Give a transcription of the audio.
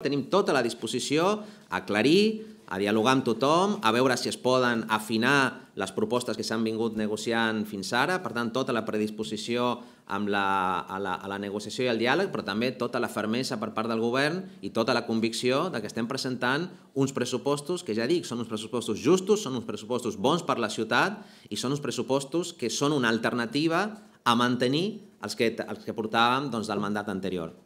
Tenim tota la disposició a aclarir, a dialogar amb tothom, a veure si es poden afinar les propostes que s'han vingut negociant fins ara, per tant, tota la predisposició amb la, a, la, negociació i al diàleg, però també tota la fermesa per part del govern i tota la convicció de que estem presentant uns pressupostos que, ja dic, són uns pressupostos justos, són uns pressupostos bons per la ciutat i són uns pressupostos que són una alternativa a mantenir els que, els que portàvem doncs, del mandat anterior.